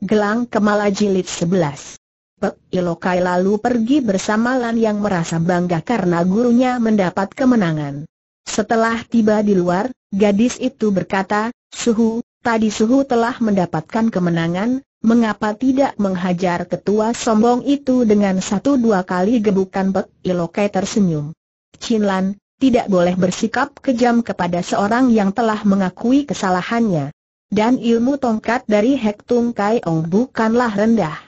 Gelang Kemala Jilid 11 Pek Ilokai lalu pergi bersama Lan yang merasa bangga karena gurunya mendapat kemenangan. Setelah tiba di luar, gadis itu berkata, Suhu, tadi Suhu telah mendapatkan kemenangan, mengapa tidak menghajar ketua sombong itu dengan satu dua kali gebukan Pek Ilokai tersenyum. Chin Lan, tidak boleh bersikap kejam kepada seorang yang telah mengakui kesalahannya dan ilmu tongkat dari Hek Tung Kai Ong bukanlah rendah.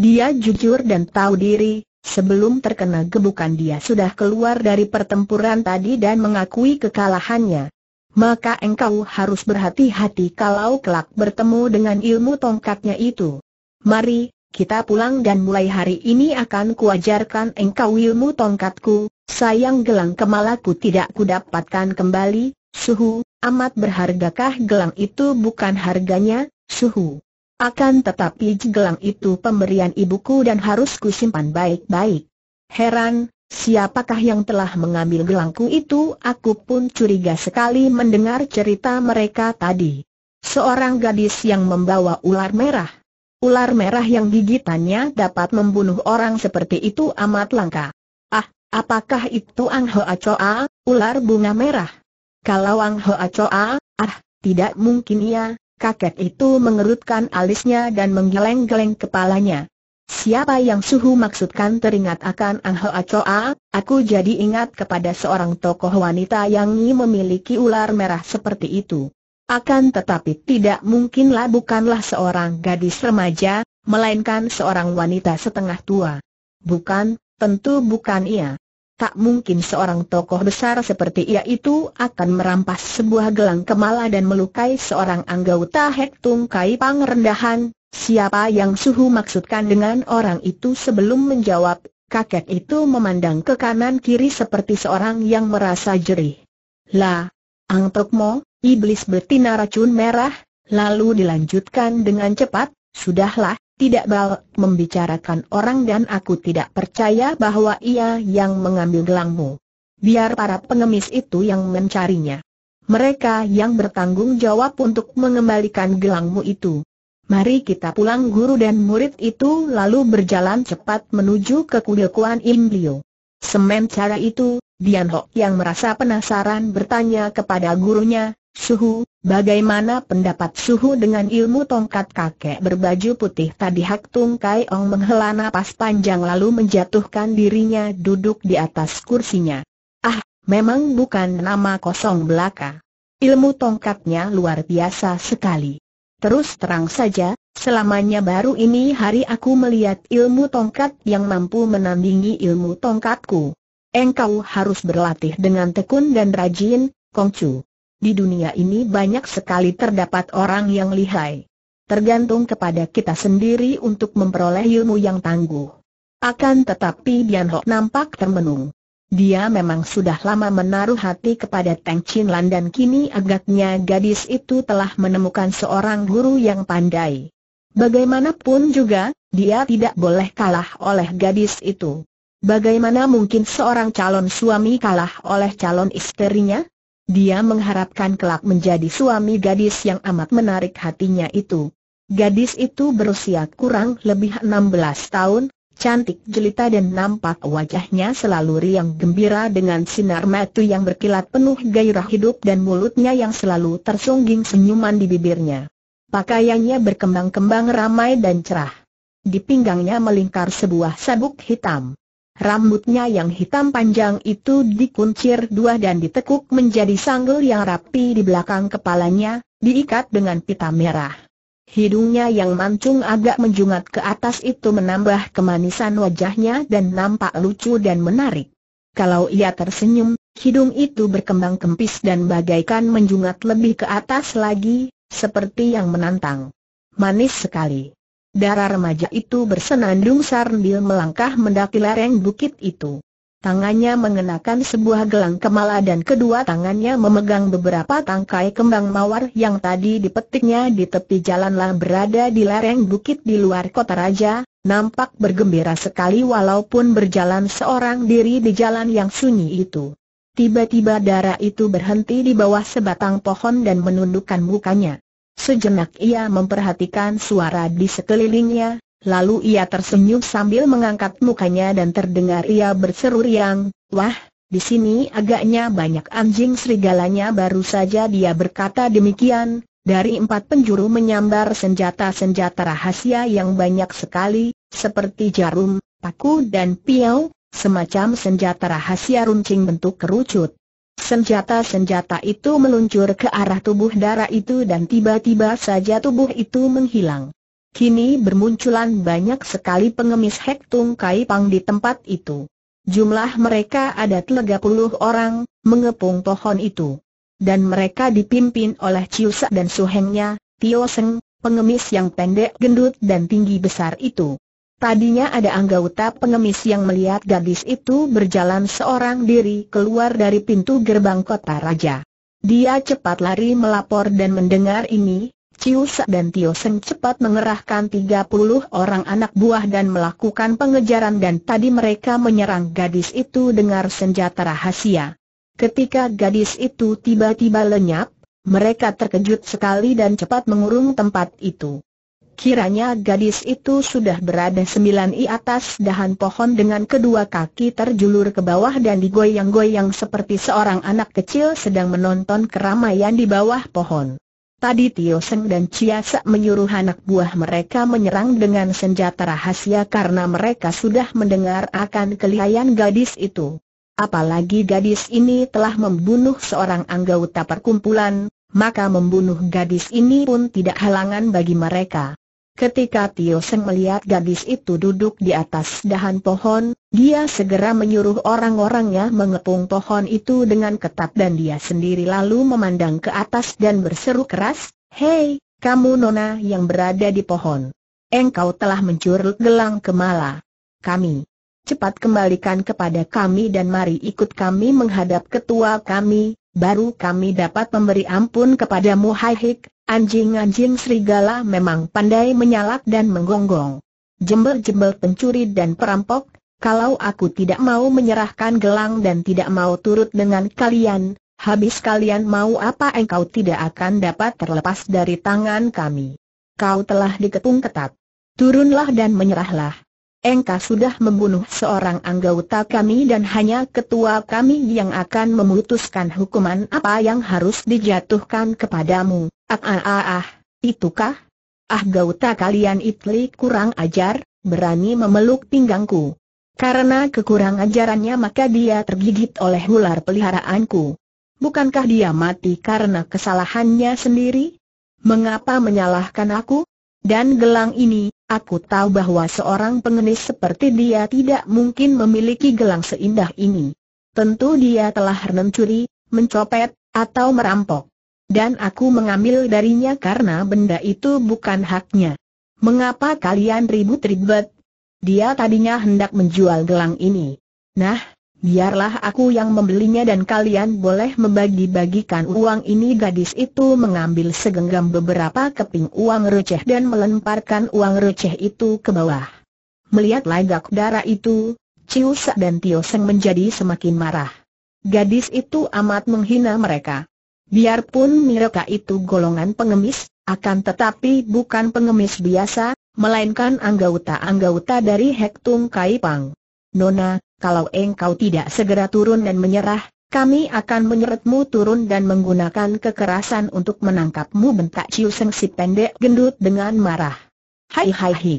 Dia jujur dan tahu diri, sebelum terkena gebukan dia sudah keluar dari pertempuran tadi dan mengakui kekalahannya. Maka engkau harus berhati-hati kalau kelak bertemu dengan ilmu tongkatnya itu. Mari, kita pulang dan mulai hari ini akan kuajarkan engkau ilmu tongkatku, sayang gelang kemalaku tidak kudapatkan kembali, suhu, Amat berhargakah gelang itu bukan harganya, suhu. Akan tetapi gelang itu pemberian ibuku dan harus kusimpan baik-baik. Heran, siapakah yang telah mengambil gelangku itu? Aku pun curiga sekali mendengar cerita mereka tadi. Seorang gadis yang membawa ular merah. Ular merah yang gigitannya dapat membunuh orang seperti itu amat langka. Ah, apakah itu Ang Hoa Choa, ular bunga merah? Kalau Wang Hoa Choa, ah, tidak mungkin ya, kakek itu mengerutkan alisnya dan menggeleng-geleng kepalanya. Siapa yang suhu maksudkan teringat akan Ang Hoa Choa, aku jadi ingat kepada seorang tokoh wanita yang memiliki ular merah seperti itu. Akan tetapi tidak mungkinlah bukanlah seorang gadis remaja, melainkan seorang wanita setengah tua. Bukan, tentu bukan ia. Tak mungkin seorang tokoh besar seperti ia itu akan merampas sebuah gelang kemala dan melukai seorang anggota Hek Tung Kai Pang rendahan. Siapa yang Suhu maksudkan dengan orang itu sebelum menjawab, kakek itu memandang ke kanan kiri seperti seorang yang merasa jerih. Lah, Ang Tok Mo, iblis betina racun merah, lalu dilanjutkan dengan cepat, sudahlah, tidak bal membicarakan orang dan aku tidak percaya bahwa ia yang mengambil gelangmu. Biar para pengemis itu yang mencarinya. Mereka yang bertanggung jawab untuk mengembalikan gelangmu itu. Mari kita pulang guru dan murid itu lalu berjalan cepat menuju ke kuil Kuan Im Sementara itu, Dian Ho yang merasa penasaran bertanya kepada gurunya, Suhu, bagaimana pendapat Suhu dengan ilmu tongkat kakek berbaju putih tadi Hak Tung Kai Ong menghela napas panjang lalu menjatuhkan dirinya duduk di atas kursinya. Ah, memang bukan nama kosong belaka. Ilmu tongkatnya luar biasa sekali. Terus terang saja, selamanya baru ini hari aku melihat ilmu tongkat yang mampu menandingi ilmu tongkatku. Engkau harus berlatih dengan tekun dan rajin, Kongcu. Di dunia ini banyak sekali terdapat orang yang lihai. Tergantung kepada kita sendiri untuk memperoleh ilmu yang tangguh. Akan tetapi Bian Ho nampak termenung. Dia memang sudah lama menaruh hati kepada Teng Chin Lan dan kini agaknya gadis itu telah menemukan seorang guru yang pandai. Bagaimanapun juga, dia tidak boleh kalah oleh gadis itu. Bagaimana mungkin seorang calon suami kalah oleh calon istrinya? Dia mengharapkan kelak menjadi suami gadis yang amat menarik hatinya itu. Gadis itu berusia kurang lebih 16 tahun, cantik jelita dan nampak wajahnya selalu riang gembira dengan sinar mata yang berkilat penuh gairah hidup dan mulutnya yang selalu tersungging senyuman di bibirnya. Pakaiannya berkembang-kembang ramai dan cerah. Di pinggangnya melingkar sebuah sabuk hitam. Rambutnya yang hitam panjang itu dikuncir dua dan ditekuk menjadi sanggul yang rapi di belakang kepalanya, diikat dengan pita merah. Hidungnya yang mancung agak menjungat ke atas itu menambah kemanisan wajahnya dan nampak lucu dan menarik. Kalau ia tersenyum, hidung itu berkembang kempis dan bagaikan menjungat lebih ke atas lagi, seperti yang menantang. Manis sekali. Darah remaja itu bersenandung sambil melangkah mendaki lereng bukit itu. Tangannya mengenakan sebuah gelang kemala dan kedua tangannya memegang beberapa tangkai kembang mawar yang tadi dipetiknya di tepi jalanlah berada di lereng bukit di luar kota raja, nampak bergembira sekali walaupun berjalan seorang diri di jalan yang sunyi itu. Tiba-tiba darah itu berhenti di bawah sebatang pohon dan menundukkan mukanya. Sejenak ia memperhatikan suara di sekelilingnya, lalu ia tersenyum sambil mengangkat mukanya dan terdengar ia berseru riang, Wah, di sini agaknya banyak anjing serigalanya baru saja dia berkata demikian, dari empat penjuru menyambar senjata-senjata rahasia yang banyak sekali, seperti jarum, paku dan piau, semacam senjata rahasia runcing bentuk kerucut. Senjata-senjata itu meluncur ke arah tubuh darah itu dan tiba-tiba saja tubuh itu menghilang. Kini bermunculan banyak sekali pengemis Hek Tung Kai Pang di tempat itu. Jumlah mereka ada 30 orang, mengepung pohon itu. Dan mereka dipimpin oleh Ciusa dan suhengnya, Tio Seng, pengemis yang pendek gendut dan tinggi besar itu. Tadinya ada anggota pengemis yang melihat gadis itu berjalan seorang diri keluar dari pintu gerbang kota raja. Dia cepat lari melapor dan mendengar ini, Ciu Sa dan Tio Seng cepat mengerahkan 30 orang anak buah dan melakukan pengejaran dan tadi mereka menyerang gadis itu dengan senjata rahasia. Ketika gadis itu tiba-tiba lenyap, mereka terkejut sekali dan cepat mengurung tempat itu. Kiranya gadis itu sudah berada sembilan i atas dahan pohon dengan kedua kaki terjulur ke bawah dan digoyang-goyang seperti seorang anak kecil sedang menonton keramaian di bawah pohon. Tadi Tio Seng dan Chia Sak menyuruh anak buah mereka menyerang dengan senjata rahasia karena mereka sudah mendengar akan kelihayan gadis itu. Apalagi gadis ini telah membunuh seorang anggota perkumpulan, maka membunuh gadis ini pun tidak halangan bagi mereka. Ketika Tio Seng melihat gadis itu duduk di atas dahan pohon, dia segera menyuruh orang-orangnya mengepung pohon itu dengan ketat dan dia sendiri lalu memandang ke atas dan berseru keras, Hei, kamu nona yang berada di pohon. Engkau telah mencurut gelang kemala. Kami. Cepat kembalikan kepada kami dan mari ikut kami menghadap ketua kami, baru kami dapat memberi ampun kepadamu Hai Hik, Anjing-anjing serigala memang pandai menyalak dan menggonggong. Jembel-jembel pencuri dan perampok, kalau aku tidak mau menyerahkan gelang dan tidak mau turut dengan kalian, habis kalian mau apa engkau tidak akan dapat terlepas dari tangan kami. Kau telah diketung ketat. Turunlah dan menyerahlah engkau sudah membunuh seorang anggota kami dan hanya ketua kami yang akan memutuskan hukuman apa yang harus dijatuhkan kepadamu. Ah ah ah, ah itukah? Ah gauta kalian itli kurang ajar, berani memeluk pinggangku. Karena kekurang ajarannya maka dia tergigit oleh ular peliharaanku. Bukankah dia mati karena kesalahannya sendiri? Mengapa menyalahkan aku? Dan gelang ini, Aku tahu bahwa seorang pengenis seperti dia tidak mungkin memiliki gelang seindah ini. Tentu dia telah mencuri, mencopet, atau merampok. Dan aku mengambil darinya karena benda itu bukan haknya. Mengapa kalian ribut-ribut? Dia tadinya hendak menjual gelang ini. Nah, biarlah aku yang membelinya dan kalian boleh membagi-bagikan uang ini Gadis itu mengambil segenggam beberapa keping uang receh dan melemparkan uang receh itu ke bawah Melihat lagak darah itu, Ciu dan Tio Seng menjadi semakin marah Gadis itu amat menghina mereka Biarpun mereka itu golongan pengemis, akan tetapi bukan pengemis biasa, melainkan anggota-anggota dari Hektung Kaipang. Nona, kalau engkau tidak segera turun dan menyerah, kami akan menyeretmu turun dan menggunakan kekerasan untuk menangkapmu bentak Ciu Seng si pendek gendut dengan marah. Hai hai hai.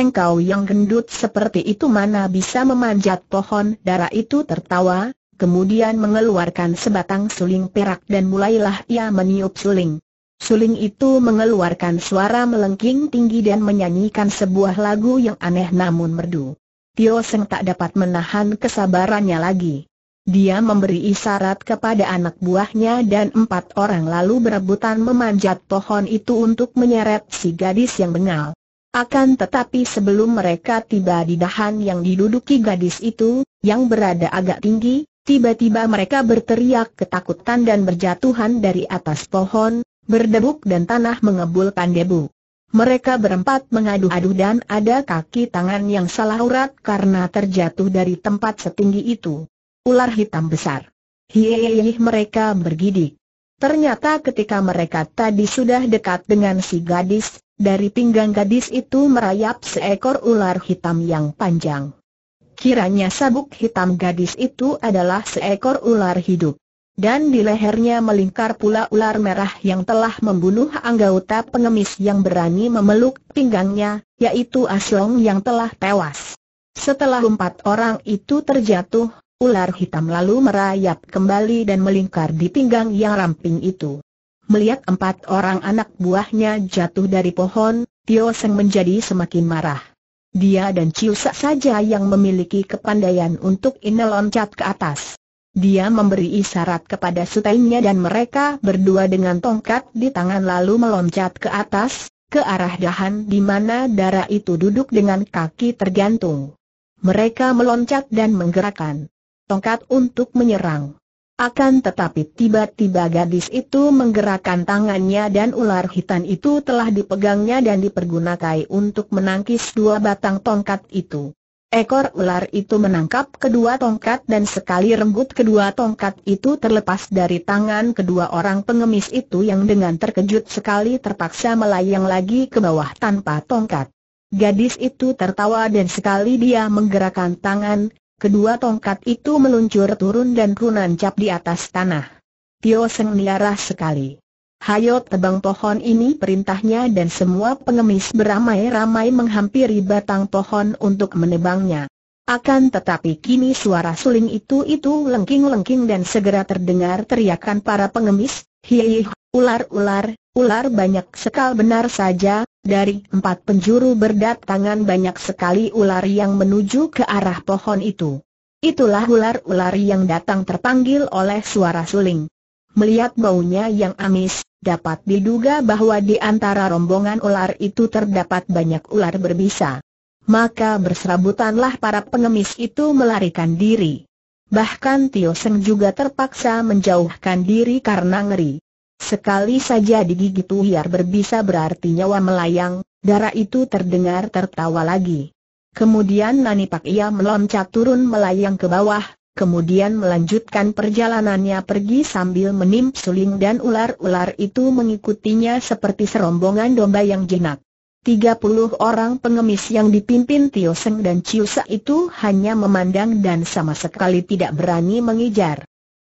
Engkau yang gendut seperti itu mana bisa memanjat pohon darah itu tertawa, kemudian mengeluarkan sebatang suling perak dan mulailah ia meniup suling. Suling itu mengeluarkan suara melengking tinggi dan menyanyikan sebuah lagu yang aneh namun merdu. Tio Seng tak dapat menahan kesabarannya lagi. Dia memberi isyarat kepada anak buahnya dan empat orang lalu berebutan memanjat pohon itu untuk menyeret si gadis yang bengal. Akan tetapi sebelum mereka tiba di dahan yang diduduki gadis itu, yang berada agak tinggi, tiba-tiba mereka berteriak ketakutan dan berjatuhan dari atas pohon, berdebuk dan tanah mengebulkan debu. Mereka berempat mengadu-adu dan ada kaki tangan yang salah urat karena terjatuh dari tempat setinggi itu. Ular hitam besar. Hieyeih mereka bergidik. Ternyata ketika mereka tadi sudah dekat dengan si gadis, dari pinggang gadis itu merayap seekor ular hitam yang panjang. Kiranya sabuk hitam gadis itu adalah seekor ular hidup. Dan di lehernya melingkar pula ular merah yang telah membunuh anggota pengemis yang berani memeluk pinggangnya, yaitu Aslong yang telah tewas. Setelah empat orang itu terjatuh, ular hitam lalu merayap kembali dan melingkar di pinggang yang ramping itu. Melihat empat orang anak buahnya jatuh dari pohon, Tio Seng menjadi semakin marah. Dia dan Ciusa saja yang memiliki kepandaian untuk ini ke atas. Dia memberi isyarat kepada setainya dan mereka berdua dengan tongkat di tangan lalu meloncat ke atas, ke arah dahan di mana Dara itu duduk dengan kaki tergantung. Mereka meloncat dan menggerakkan tongkat untuk menyerang. Akan tetapi tiba-tiba gadis itu menggerakkan tangannya dan ular hitam itu telah dipegangnya dan dipergunakan untuk menangkis dua batang tongkat itu. Ekor ular itu menangkap kedua tongkat dan sekali renggut kedua tongkat itu terlepas dari tangan kedua orang pengemis itu yang dengan terkejut sekali terpaksa melayang lagi ke bawah tanpa tongkat. Gadis itu tertawa dan sekali dia menggerakkan tangan, kedua tongkat itu meluncur turun dan runancap di atas tanah. Tio Seng niarah sekali hayo tebang pohon ini perintahnya dan semua pengemis beramai-ramai menghampiri batang pohon untuk menebangnya. Akan tetapi kini suara suling itu-itu lengking-lengking dan segera terdengar teriakan para pengemis, hihi, ular-ular, ular banyak sekal benar saja, dari empat penjuru berdatangan banyak sekali ular yang menuju ke arah pohon itu. Itulah ular-ular yang datang terpanggil oleh suara suling. Melihat baunya yang amis, dapat diduga bahwa di antara rombongan ular itu terdapat banyak ular berbisa. Maka berserabutanlah para pengemis itu melarikan diri. Bahkan Tio Seng juga terpaksa menjauhkan diri karena ngeri. Sekali saja digigit ular berbisa berarti nyawa melayang, darah itu terdengar tertawa lagi. Kemudian Nani Pak ia meloncat turun melayang ke bawah, kemudian melanjutkan perjalanannya pergi sambil menimp suling dan ular-ular itu mengikutinya seperti serombongan domba yang jinak. 30 orang pengemis yang dipimpin Tio Seng dan Chiu Sa itu hanya memandang dan sama sekali tidak berani mengejar.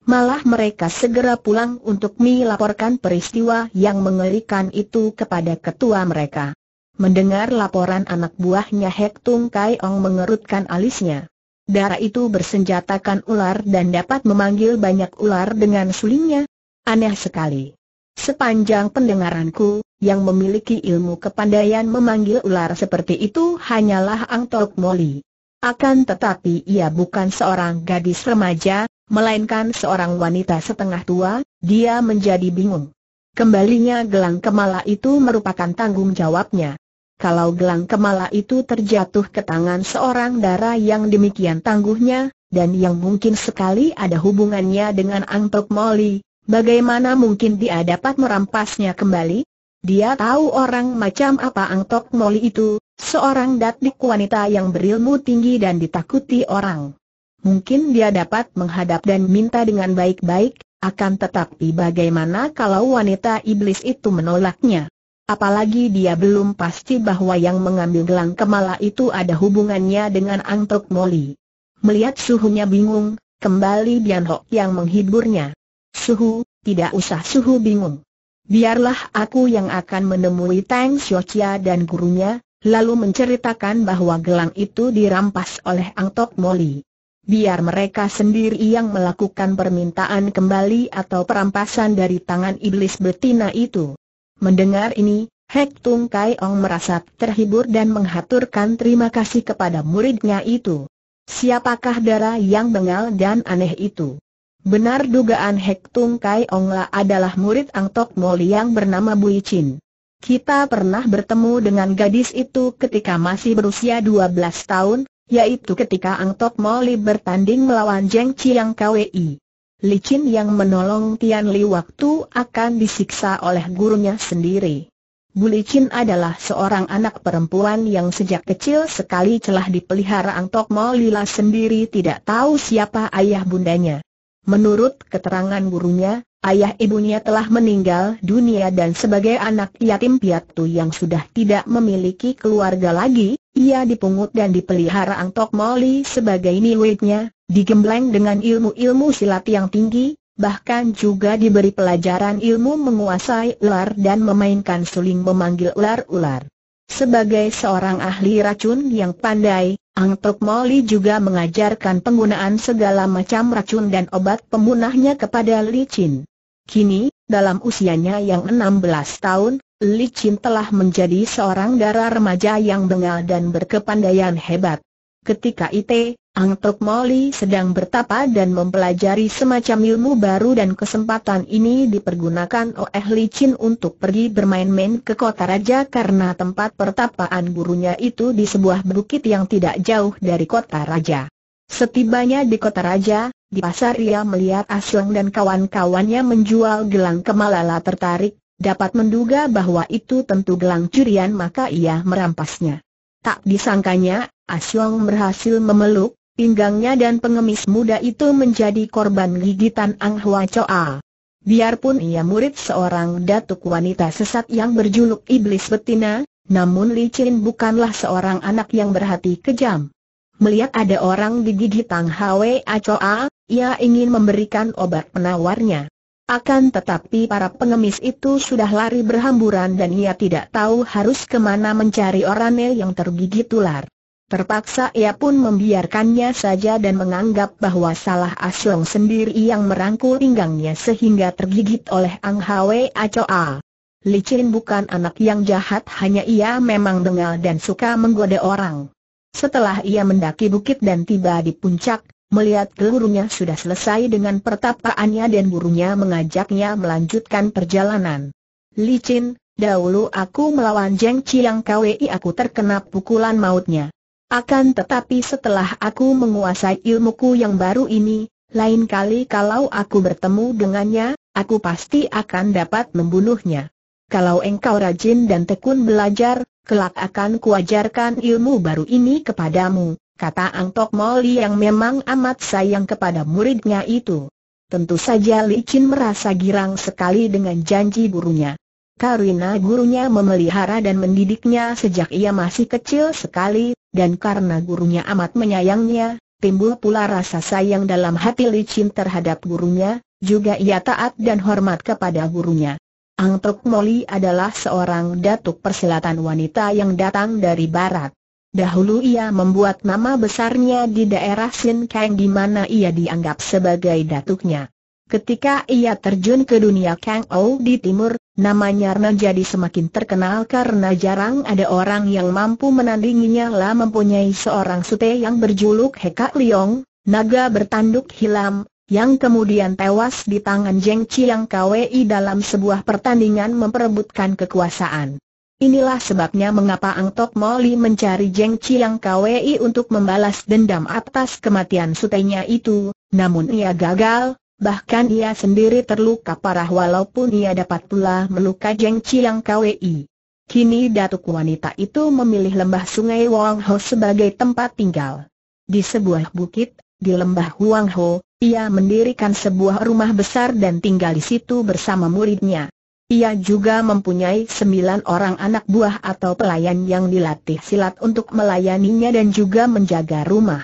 Malah mereka segera pulang untuk melaporkan peristiwa yang mengerikan itu kepada ketua mereka. Mendengar laporan anak buahnya Hek Tung Kai Ong mengerutkan alisnya darah itu bersenjatakan ular dan dapat memanggil banyak ular dengan sulingnya. Aneh sekali. Sepanjang pendengaranku, yang memiliki ilmu kepandaian memanggil ular seperti itu hanyalah Ang Tok Moli. Akan tetapi ia bukan seorang gadis remaja, melainkan seorang wanita setengah tua, dia menjadi bingung. Kembalinya gelang kemala itu merupakan tanggung jawabnya kalau gelang kemala itu terjatuh ke tangan seorang darah yang demikian tangguhnya, dan yang mungkin sekali ada hubungannya dengan Angtok Moli, bagaimana mungkin dia dapat merampasnya kembali? Dia tahu orang macam apa Angtok Moli itu, seorang datik wanita yang berilmu tinggi dan ditakuti orang. Mungkin dia dapat menghadap dan minta dengan baik-baik, akan tetapi bagaimana kalau wanita iblis itu menolaknya? Apalagi dia belum pasti bahwa yang mengambil gelang kemala itu ada hubungannya dengan Angtok Moli. Melihat suhunya bingung, kembali Bian yang menghiburnya. Suhu, tidak usah suhu bingung. Biarlah aku yang akan menemui Tang Xiochia dan gurunya, lalu menceritakan bahwa gelang itu dirampas oleh Angtok Moli. Biar mereka sendiri yang melakukan permintaan kembali atau perampasan dari tangan iblis betina itu. Mendengar ini, Hek Tung Kai Ong merasa terhibur dan menghaturkan terima kasih kepada muridnya itu. Siapakah darah yang bengal dan aneh itu? Benar dugaan Hek Tung Kai Ong La adalah murid Ang Tok Moli yang bernama Bui Chin. Kita pernah bertemu dengan gadis itu ketika masih berusia 12 tahun, yaitu ketika Ang Tok Moli bertanding melawan Jeng Chiang Kwei licin yang menolong Tian Li waktu akan disiksa oleh gurunya sendiri. Bu Licin adalah seorang anak perempuan yang sejak kecil sekali telah dipelihara Ang Tok Mo Lila sendiri tidak tahu siapa ayah bundanya. Menurut keterangan gurunya, ayah ibunya telah meninggal dunia dan sebagai anak yatim piatu yang sudah tidak memiliki keluarga lagi, ia dipungut dan dipelihara Ang Tok Mo Li sebagai niwetnya, digembleng dengan ilmu-ilmu silat yang tinggi, bahkan juga diberi pelajaran ilmu menguasai ular dan memainkan suling memanggil ular-ular. Sebagai seorang ahli racun yang pandai, Ang Tok Moli juga mengajarkan penggunaan segala macam racun dan obat pemunahnya kepada Li Chin. Kini, dalam usianya yang 16 tahun, Li Chin telah menjadi seorang darah remaja yang bengal dan berkepandaian hebat. Ketika ite. Ang Tok Moli sedang bertapa dan mempelajari semacam ilmu baru dan kesempatan ini dipergunakan oleh Li Chin untuk pergi bermain-main ke kota raja karena tempat pertapaan gurunya itu di sebuah bukit yang tidak jauh dari kota raja. Setibanya di kota raja, di pasar ia melihat Asleng dan kawan-kawannya menjual gelang kemalala tertarik, dapat menduga bahwa itu tentu gelang curian maka ia merampasnya. Tak disangkanya, Asyong berhasil memeluk, pinggangnya dan pengemis muda itu menjadi korban gigitan Ang hua Choa. Biarpun ia murid seorang datuk wanita sesat yang berjuluk Iblis Betina, namun Li Chin bukanlah seorang anak yang berhati kejam. Melihat ada orang digigit Ang Hwa Choa, ia ingin memberikan obat penawarnya. Akan tetapi para pengemis itu sudah lari berhamburan dan ia tidak tahu harus kemana mencari orangnya yang tergigit ular. Terpaksa ia pun membiarkannya saja dan menganggap bahwa salah Asyong sendiri yang merangkul pinggangnya sehingga tergigit oleh Ang Hwe Acoa. Licin bukan anak yang jahat hanya ia memang dengal dan suka menggoda orang. Setelah ia mendaki bukit dan tiba di puncak, melihat gurunya sudah selesai dengan pertapaannya dan gurunya mengajaknya melanjutkan perjalanan. Licin, dahulu aku melawan Jeng Chiang Kwei aku terkena pukulan mautnya. Akan tetapi setelah aku menguasai ilmuku yang baru ini, lain kali kalau aku bertemu dengannya, aku pasti akan dapat membunuhnya. Kalau engkau rajin dan tekun belajar, kelak akan kuajarkan ilmu baru ini kepadamu, kata Ang Tok Moli yang memang amat sayang kepada muridnya itu. Tentu saja Li Chin merasa girang sekali dengan janji gurunya. Karina, gurunya memelihara dan mendidiknya sejak ia masih kecil sekali, dan karena gurunya amat menyayangnya, timbul pula rasa sayang dalam hati licin terhadap gurunya, juga ia taat dan hormat kepada gurunya. Ang Tok Moli adalah seorang datuk persilatan wanita yang datang dari barat. Dahulu ia membuat nama besarnya di daerah Sin Kang di mana ia dianggap sebagai datuknya. Ketika ia terjun ke dunia Kang Ou di timur, Namanya Rna jadi semakin terkenal karena jarang ada orang yang mampu menandinginya lah mempunyai seorang sute yang berjuluk Heka Liong, naga bertanduk hilam, yang kemudian tewas di tangan Jeng Chiang Kwei dalam sebuah pertandingan memperebutkan kekuasaan. Inilah sebabnya mengapa Ang Tok Moli mencari Jeng Chiang Kwei untuk membalas dendam atas kematian sutenya itu, namun ia gagal, bahkan ia sendiri terluka parah walaupun ia dapat pula melukai Jeng Chiang Kwei. Kini datuk wanita itu memilih lembah sungai Wang Ho sebagai tempat tinggal. Di sebuah bukit, di lembah Wang Ho, ia mendirikan sebuah rumah besar dan tinggal di situ bersama muridnya. Ia juga mempunyai sembilan orang anak buah atau pelayan yang dilatih silat untuk melayaninya dan juga menjaga rumah.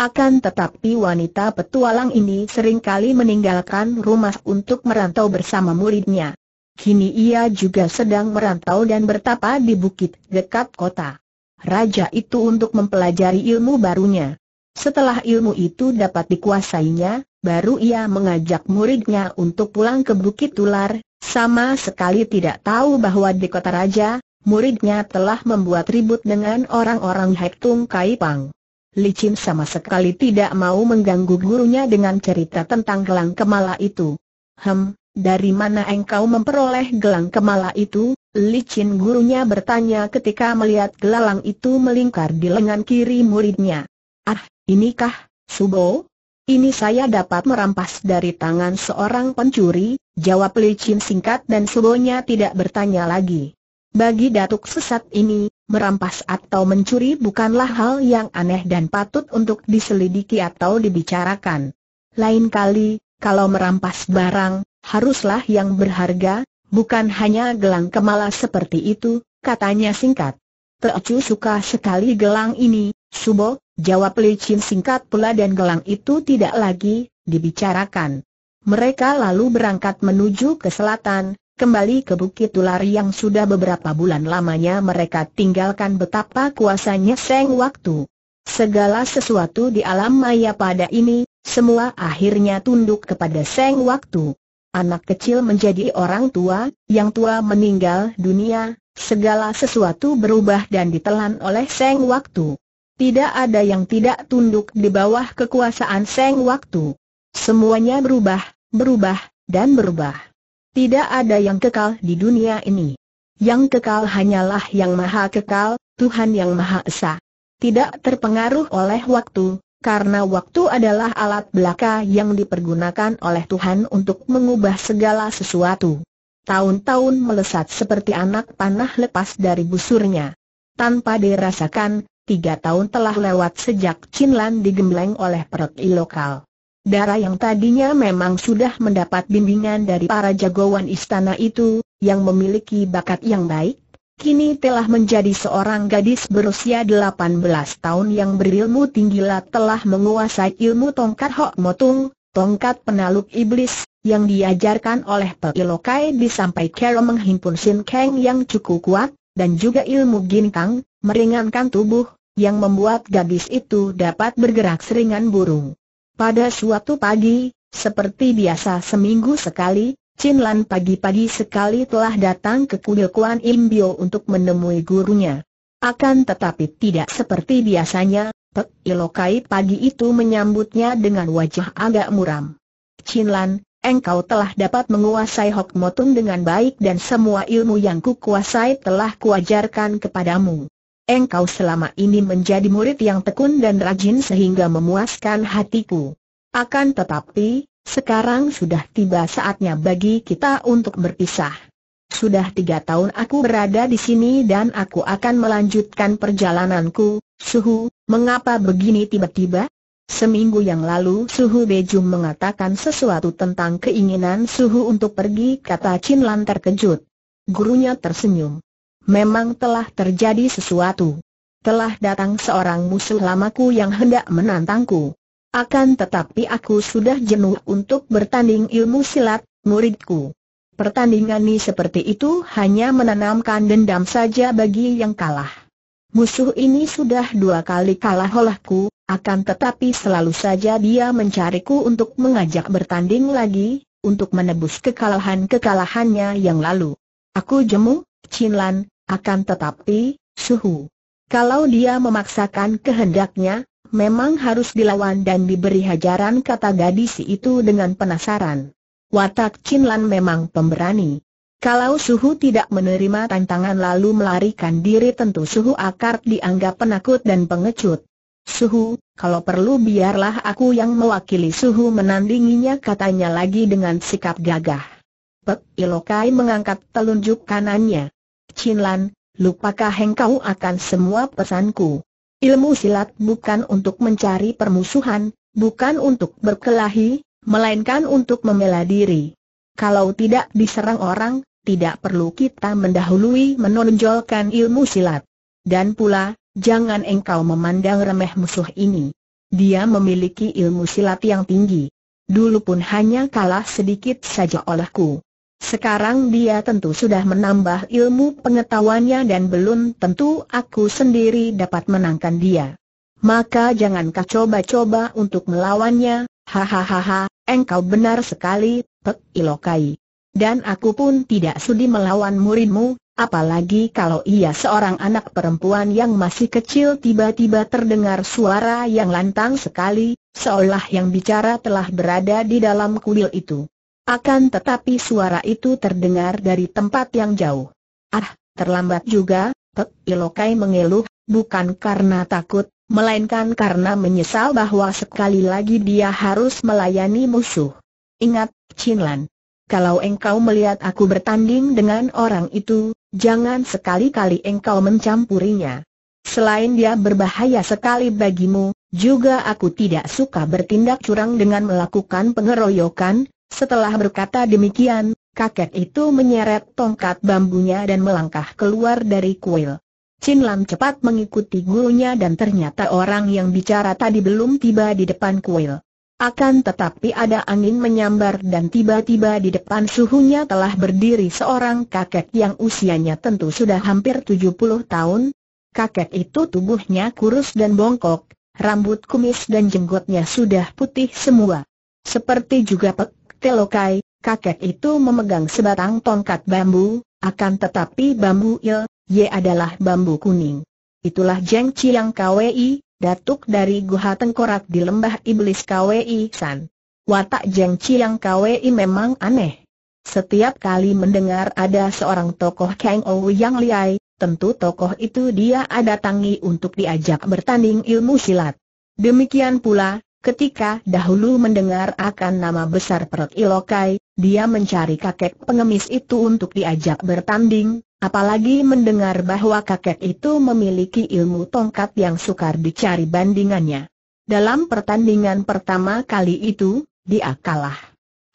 Akan tetapi wanita petualang ini sering kali meninggalkan rumah untuk merantau bersama muridnya. Kini ia juga sedang merantau dan bertapa di bukit dekat kota. Raja itu untuk mempelajari ilmu barunya. Setelah ilmu itu dapat dikuasainya, baru ia mengajak muridnya untuk pulang ke Bukit Tular, sama sekali tidak tahu bahwa di kota raja, muridnya telah membuat ribut dengan orang-orang Hektung Kaipang. Licin sama sekali tidak mau mengganggu gurunya dengan cerita tentang gelang kemala itu. Hem, dari mana engkau memperoleh gelang kemala itu? Licin gurunya bertanya ketika melihat gelang itu melingkar di lengan kiri muridnya. Ah, inikah, Subo? Ini saya dapat merampas dari tangan seorang pencuri, jawab Licin singkat dan Subonya tidak bertanya lagi. Bagi datuk sesat ini, merampas atau mencuri bukanlah hal yang aneh dan patut untuk diselidiki atau dibicarakan. Lain kali, kalau merampas barang, haruslah yang berharga, bukan hanya gelang kemala seperti itu, katanya singkat. Teocu suka sekali gelang ini, Subo, jawab licin singkat pula dan gelang itu tidak lagi dibicarakan. Mereka lalu berangkat menuju ke selatan, kembali ke Bukit Tular yang sudah beberapa bulan lamanya mereka tinggalkan betapa kuasanya seng waktu. Segala sesuatu di alam maya pada ini, semua akhirnya tunduk kepada seng waktu. Anak kecil menjadi orang tua, yang tua meninggal dunia, segala sesuatu berubah dan ditelan oleh seng waktu. Tidak ada yang tidak tunduk di bawah kekuasaan seng waktu. Semuanya berubah, berubah, dan berubah. Tidak ada yang kekal di dunia ini. Yang kekal hanyalah yang maha kekal, Tuhan yang maha esa. Tidak terpengaruh oleh waktu, karena waktu adalah alat belaka yang dipergunakan oleh Tuhan untuk mengubah segala sesuatu. Tahun-tahun melesat seperti anak panah lepas dari busurnya. Tanpa dirasakan, tiga tahun telah lewat sejak Chinlan digembleng oleh perut ilokal. Darah yang tadinya memang sudah mendapat bimbingan dari para jagoan istana itu, yang memiliki bakat yang baik, kini telah menjadi seorang gadis berusia 18 tahun yang berilmu tinggilah telah menguasai ilmu tongkat Hok Motung, tongkat penaluk iblis, yang diajarkan oleh Peilokai disampai Kero menghimpun Sin Kang yang cukup kuat, dan juga ilmu gintang, meringankan tubuh, yang membuat gadis itu dapat bergerak seringan burung. Pada suatu pagi, seperti biasa seminggu sekali, Chin Lan pagi-pagi sekali telah datang ke kuil Kuan Im Bio untuk menemui gurunya. Akan tetapi tidak seperti biasanya, Pek Ilokai pagi itu menyambutnya dengan wajah agak muram. Chin Lan, engkau telah dapat menguasai Hok Motung dengan baik dan semua ilmu yang kukuasai telah kuajarkan kepadamu engkau selama ini menjadi murid yang tekun dan rajin sehingga memuaskan hatiku. Akan tetapi, sekarang sudah tiba saatnya bagi kita untuk berpisah. Sudah tiga tahun aku berada di sini dan aku akan melanjutkan perjalananku. Suhu, mengapa begini tiba-tiba? Seminggu yang lalu Suhu Bejum mengatakan sesuatu tentang keinginan Suhu untuk pergi kata Chin Lan terkejut. Gurunya tersenyum. Memang telah terjadi sesuatu. Telah datang seorang musuh lamaku yang hendak menantangku. Akan tetapi aku sudah jenuh untuk bertanding ilmu silat, muridku. Pertandingan ini seperti itu hanya menanamkan dendam saja bagi yang kalah. Musuh ini sudah dua kali kalah olehku, akan tetapi selalu saja dia mencariku untuk mengajak bertanding lagi, untuk menebus kekalahan-kekalahannya yang lalu. Aku jemu, Chinlan, akan tetapi, suhu. Kalau dia memaksakan kehendaknya, memang harus dilawan dan diberi hajaran kata gadis itu dengan penasaran. Watak Chinlan memang pemberani. Kalau Suhu tidak menerima tantangan lalu melarikan diri tentu Suhu akar dianggap penakut dan pengecut. Suhu, kalau perlu biarlah aku yang mewakili Suhu menandinginya katanya lagi dengan sikap gagah. Pek Ilokai mengangkat telunjuk kanannya. Chin Lan, lupakah engkau akan semua pesanku? Ilmu silat bukan untuk mencari permusuhan, bukan untuk berkelahi, melainkan untuk membela diri. Kalau tidak diserang orang, tidak perlu kita mendahului menonjolkan ilmu silat. Dan pula, jangan engkau memandang remeh musuh ini. Dia memiliki ilmu silat yang tinggi. Dulu pun hanya kalah sedikit saja olehku. Sekarang dia tentu sudah menambah ilmu pengetahuannya dan belum tentu aku sendiri dapat menangkan dia. Maka jangankah coba-coba untuk melawannya, hahaha, engkau benar sekali, Pek Ilokai. Dan aku pun tidak sudi melawan muridmu, apalagi kalau ia seorang anak perempuan yang masih kecil tiba-tiba terdengar suara yang lantang sekali, seolah yang bicara telah berada di dalam kuil itu. Akan tetapi suara itu terdengar dari tempat yang jauh. Ah, terlambat juga, Pek Ilokai mengeluh, bukan karena takut, melainkan karena menyesal bahwa sekali lagi dia harus melayani musuh. Ingat, Chinlan, kalau engkau melihat aku bertanding dengan orang itu, jangan sekali-kali engkau mencampurinya. Selain dia berbahaya sekali bagimu, juga aku tidak suka bertindak curang dengan melakukan pengeroyokan, setelah berkata demikian, kakek itu menyeret tongkat bambunya dan melangkah keluar dari kuil. Chin Lam cepat mengikuti gurunya dan ternyata orang yang bicara tadi belum tiba di depan kuil. Akan tetapi ada angin menyambar dan tiba-tiba di depan suhunya telah berdiri seorang kakek yang usianya tentu sudah hampir 70 tahun. Kakek itu tubuhnya kurus dan bongkok, rambut kumis dan jenggotnya sudah putih semua. Seperti juga Pek Telokai, kakek itu memegang sebatang tongkat bambu, akan tetapi bambu il, ye adalah bambu kuning. Itulah Jeng Chiang Kwei, datuk dari Guha Tengkorak di Lembah Iblis Kwei San. Watak Jeng Chiang Kwei memang aneh. Setiap kali mendengar ada seorang tokoh Kang Ou yang liai, tentu tokoh itu dia ada tangi untuk diajak bertanding ilmu silat. Demikian pula, Ketika dahulu mendengar akan nama besar Perut Ilokai, dia mencari kakek pengemis itu untuk diajak bertanding, apalagi mendengar bahwa kakek itu memiliki ilmu tongkat yang sukar dicari bandingannya. Dalam pertandingan pertama kali itu, dia kalah.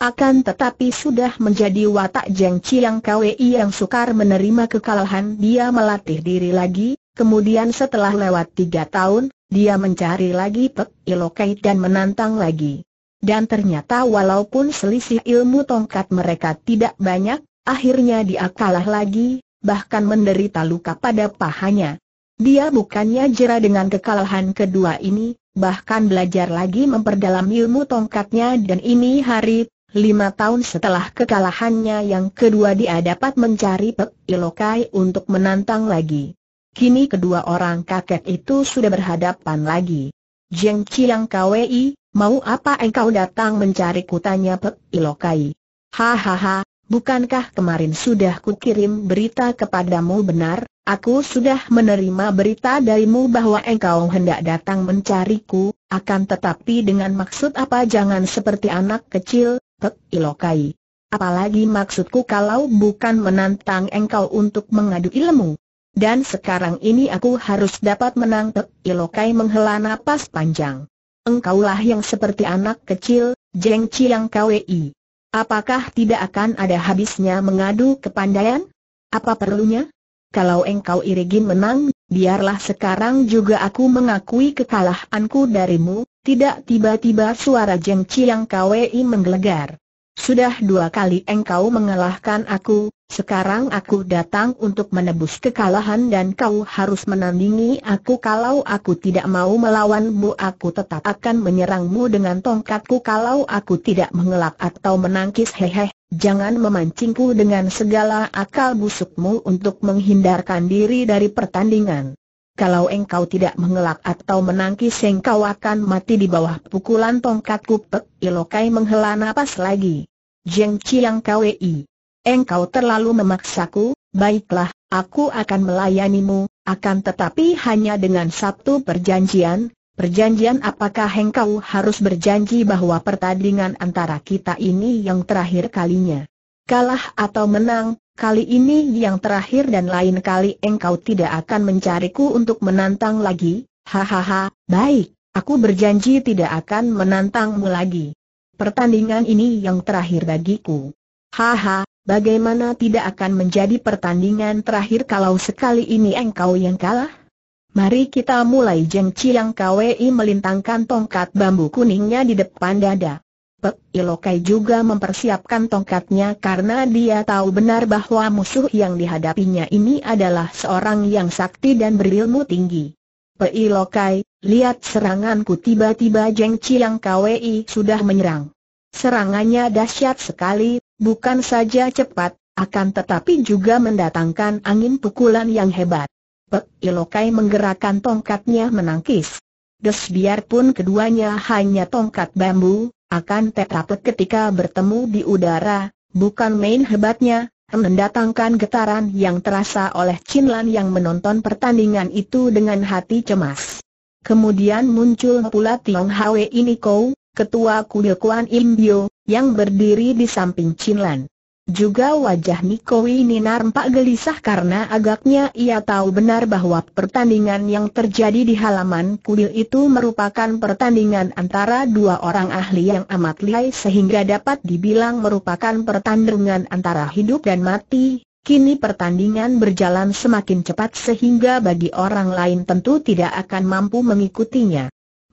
Akan tetapi sudah menjadi watak Jeng Chiang Kwei yang sukar menerima kekalahan dia melatih diri lagi, kemudian setelah lewat tiga tahun, dia mencari lagi Pek Ilokai dan menantang lagi. Dan ternyata walaupun selisih ilmu tongkat mereka tidak banyak, akhirnya dia kalah lagi, bahkan menderita luka pada pahanya. Dia bukannya jera dengan kekalahan kedua ini, bahkan belajar lagi memperdalam ilmu tongkatnya dan ini hari, lima tahun setelah kekalahannya yang kedua dia dapat mencari Pek Ilokai untuk menantang lagi. Kini kedua orang kakek itu sudah berhadapan lagi. Jeng Chiang Kwei, mau apa engkau datang mencari kutanya Pek Ilokai? Hahaha, bukankah kemarin sudah kukirim berita kepadamu benar? Aku sudah menerima berita darimu bahwa engkau hendak datang mencariku, akan tetapi dengan maksud apa jangan seperti anak kecil, Pek Ilokai. Apalagi maksudku kalau bukan menantang engkau untuk mengadu ilmu dan sekarang ini aku harus dapat menang Tek Ilokai menghela napas panjang. Engkaulah yang seperti anak kecil, Jeng Chiang Kwei. Apakah tidak akan ada habisnya mengadu kepandaian? Apa perlunya? Kalau engkau irigin menang, biarlah sekarang juga aku mengakui kekalahanku darimu, tidak tiba-tiba suara Jeng Chiang Kwei menggelegar. Sudah dua kali engkau mengalahkan aku, sekarang aku datang untuk menebus kekalahan dan kau harus menandingi aku kalau aku tidak mau melawanmu aku tetap akan menyerangmu dengan tongkatku kalau aku tidak mengelak atau menangkis hehe, jangan memancingku dengan segala akal busukmu untuk menghindarkan diri dari pertandingan kalau engkau tidak mengelak atau menangkis engkau akan mati di bawah pukulan tongkat kupek, Ilokai menghela nafas lagi. Jeng Chiang Kwei, engkau terlalu memaksaku, baiklah, aku akan melayanimu, akan tetapi hanya dengan satu perjanjian, perjanjian apakah engkau harus berjanji bahwa pertandingan antara kita ini yang terakhir kalinya. Kalah atau menang, kali ini yang terakhir dan lain kali engkau tidak akan mencariku untuk menantang lagi, hahaha, baik, aku berjanji tidak akan menantangmu lagi. Pertandingan ini yang terakhir bagiku. Haha, bagaimana tidak akan menjadi pertandingan terakhir kalau sekali ini engkau yang kalah? Mari kita mulai Jeng Chiang Kwei melintangkan tongkat bambu kuningnya di depan dada. Pek Ilokai juga mempersiapkan tongkatnya karena dia tahu benar bahwa musuh yang dihadapinya ini adalah seorang yang sakti dan berilmu tinggi. Pek Ilokai, lihat seranganku tiba-tiba Jeng Chiang Kwei sudah menyerang. Serangannya dahsyat sekali, bukan saja cepat, akan tetapi juga mendatangkan angin pukulan yang hebat. Pek Ilokai menggerakkan tongkatnya menangkis. Des biarpun keduanya hanya tongkat bambu, akan tetap ketika bertemu di udara, bukan main hebatnya, mendatangkan getaran yang terasa oleh Chin Lan yang menonton pertandingan itu dengan hati cemas. Kemudian muncul pula Tiong Hwe Iniko, ketua kuil Kuan Im Bio, yang berdiri di samping Chin Lan. Juga wajah Nikowi Ninar empat gelisah karena agaknya ia tahu benar bahwa pertandingan yang terjadi di halaman kuil itu merupakan pertandingan antara dua orang ahli yang amat lihai sehingga dapat dibilang merupakan pertandingan antara hidup dan mati. Kini pertandingan berjalan semakin cepat sehingga bagi orang lain tentu tidak akan mampu mengikutinya.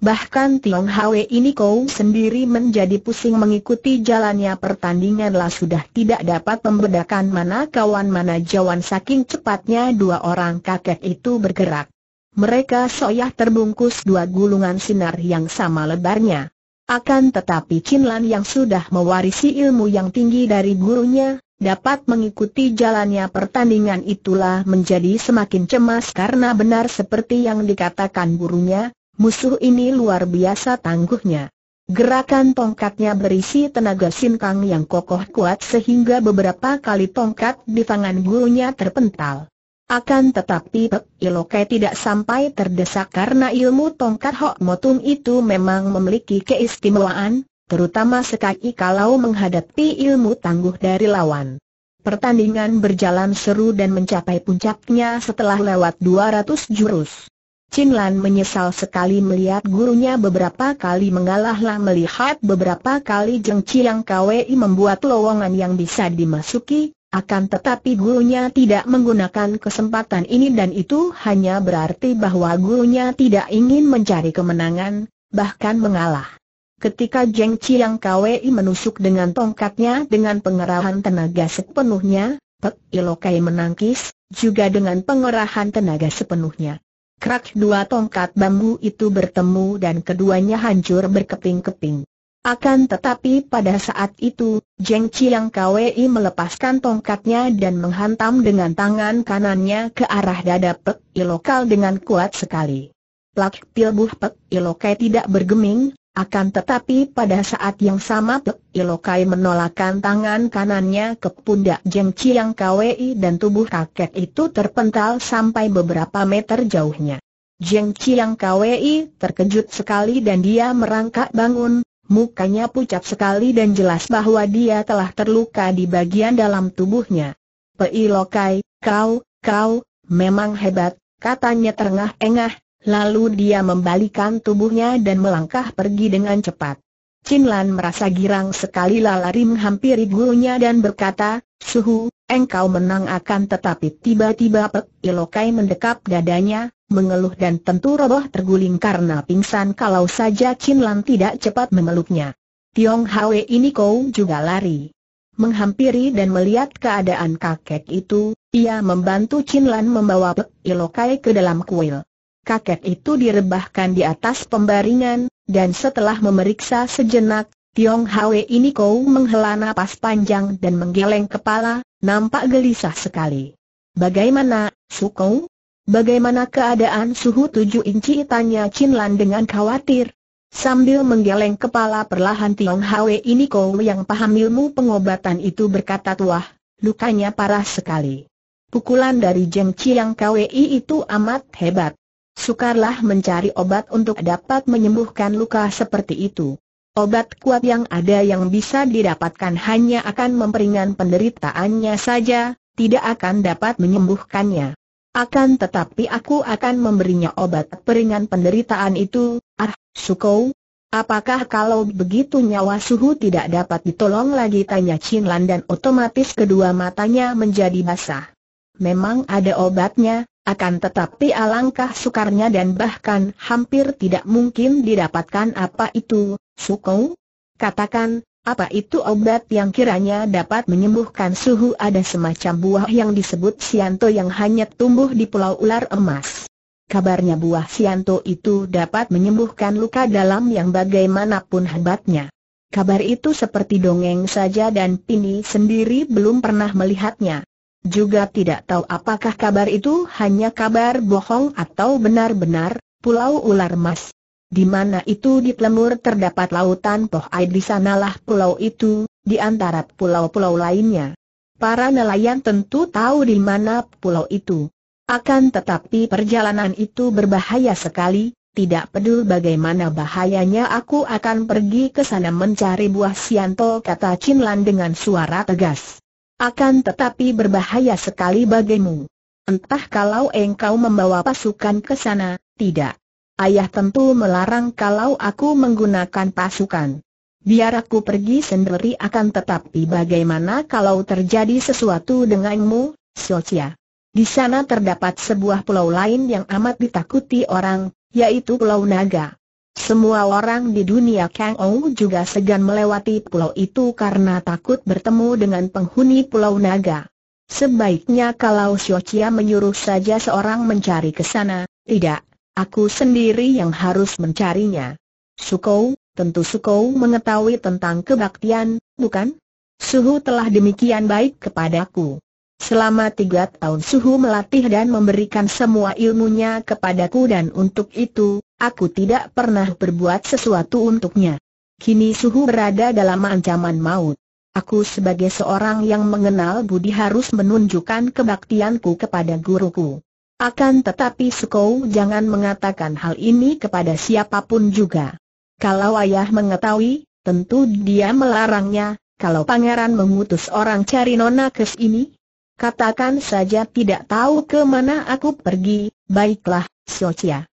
Bahkan Tiong Hwe ini kau sendiri menjadi pusing mengikuti jalannya pertandinganlah sudah tidak dapat membedakan mana kawan mana jawan saking cepatnya dua orang kakek itu bergerak. Mereka soyah terbungkus dua gulungan sinar yang sama lebarnya. Akan tetapi Chin Lan yang sudah mewarisi ilmu yang tinggi dari gurunya, dapat mengikuti jalannya pertandingan itulah menjadi semakin cemas karena benar seperti yang dikatakan gurunya, Musuh ini luar biasa tangguhnya. Gerakan tongkatnya berisi tenaga sinkang yang kokoh kuat sehingga beberapa kali tongkat di tangan gurunya terpental. Akan tetapi Pek Ilokai tidak sampai terdesak karena ilmu tongkat Hok Motung itu memang memiliki keistimewaan, terutama sekali kalau menghadapi ilmu tangguh dari lawan. Pertandingan berjalan seru dan mencapai puncaknya setelah lewat 200 jurus. Chin Lan menyesal sekali melihat gurunya beberapa kali mengalahlah melihat beberapa kali Jeng Chiang Kwei membuat lowongan yang bisa dimasuki, akan tetapi gurunya tidak menggunakan kesempatan ini dan itu hanya berarti bahwa gurunya tidak ingin mencari kemenangan, bahkan mengalah. Ketika Jeng Chiang Kwei menusuk dengan tongkatnya dengan pengerahan tenaga sepenuhnya, Pek Ilokai menangkis, juga dengan pengerahan tenaga sepenuhnya. Krak dua tongkat bambu itu bertemu dan keduanya hancur berkeping-keping. Akan tetapi pada saat itu, Jeng Chiang Kwei melepaskan tongkatnya dan menghantam dengan tangan kanannya ke arah dada Pek Ilokal dengan kuat sekali. Plak Pil Buh Pek Ilokai tidak bergeming, akan tetapi pada saat yang sama Tek Ilokai menolakkan tangan kanannya ke pundak Jeng Chiang Kwei dan tubuh kakek itu terpental sampai beberapa meter jauhnya. Jeng Chiang Kwei terkejut sekali dan dia merangkak bangun, mukanya pucat sekali dan jelas bahwa dia telah terluka di bagian dalam tubuhnya. Pei Lokai, kau, kau, memang hebat, katanya terengah-engah, Lalu dia membalikan tubuhnya dan melangkah pergi dengan cepat. Chin Lan merasa girang sekali lari menghampiri gurunya dan berkata, Suhu, engkau menang akan tetapi tiba-tiba Pek Ilokai mendekap dadanya, mengeluh dan tentu roboh terguling karena pingsan kalau saja Chin Lan tidak cepat memeluknya. Tiong Hwe ini kau juga lari. Menghampiri dan melihat keadaan kakek itu, ia membantu Chin Lan membawa Pek Ilokai ke dalam kuil kakek itu direbahkan di atas pembaringan, dan setelah memeriksa sejenak, Tiong Hwe ini kau menghela napas panjang dan menggeleng kepala, nampak gelisah sekali. Bagaimana, Sukou? Bagaimana keadaan suhu tujuh inci tanya Chin Lan dengan khawatir? Sambil menggeleng kepala perlahan Tiong Hwe ini kau yang paham ilmu pengobatan itu berkata tuah, lukanya parah sekali. Pukulan dari Jeng Chiang Kwei itu amat hebat. Sukarlah mencari obat untuk dapat menyembuhkan luka seperti itu. Obat kuat yang ada yang bisa didapatkan hanya akan memperingan penderitaannya saja, tidak akan dapat menyembuhkannya. Akan tetapi aku akan memberinya obat peringan penderitaan itu, ah, Sukou. Apakah kalau begitu nyawa Suhu tidak dapat ditolong lagi tanya Chin Lan dan otomatis kedua matanya menjadi basah. Memang ada obatnya, akan tetapi alangkah sukarnya dan bahkan hampir tidak mungkin didapatkan apa itu, Sukou? Katakan, apa itu obat yang kiranya dapat menyembuhkan suhu ada semacam buah yang disebut sianto yang hanya tumbuh di pulau ular emas. Kabarnya buah sianto itu dapat menyembuhkan luka dalam yang bagaimanapun hebatnya. Kabar itu seperti dongeng saja dan Pini sendiri belum pernah melihatnya. Juga tidak tahu apakah kabar itu hanya kabar bohong atau benar-benar, Pulau Ular Mas. Di mana itu di Tlemur terdapat lautan Pohai di sanalah pulau itu, di antara pulau-pulau lainnya. Para nelayan tentu tahu di mana pulau itu. Akan tetapi perjalanan itu berbahaya sekali, tidak peduli bagaimana bahayanya aku akan pergi ke sana mencari buah sianto kata Chinlan dengan suara tegas. Akan tetapi berbahaya sekali bagimu. Entah kalau engkau membawa pasukan ke sana, tidak. Ayah tentu melarang kalau aku menggunakan pasukan. Biar aku pergi sendiri akan tetapi bagaimana kalau terjadi sesuatu denganmu, Socia? Di sana terdapat sebuah pulau lain yang amat ditakuti orang, yaitu Pulau Naga. Semua orang di dunia Kang Ou juga segan melewati pulau itu karena takut bertemu dengan penghuni pulau naga. Sebaiknya kalau Xiao Chia menyuruh saja seorang mencari ke sana, tidak, aku sendiri yang harus mencarinya. Sukou, tentu Sukou mengetahui tentang kebaktian, bukan? Suhu telah demikian baik kepadaku. Selama tiga tahun Suhu melatih dan memberikan semua ilmunya kepadaku dan untuk itu, Aku tidak pernah berbuat sesuatu untuknya. Kini Suhu berada dalam ancaman maut. Aku sebagai seorang yang mengenal budi harus menunjukkan kebaktianku kepada guruku. Akan tetapi Sukou jangan mengatakan hal ini kepada siapapun juga. Kalau ayah mengetahui, tentu dia melarangnya, kalau pangeran mengutus orang cari nona kes ini, Katakan saja tidak tahu kemana aku pergi, baiklah, Siocia.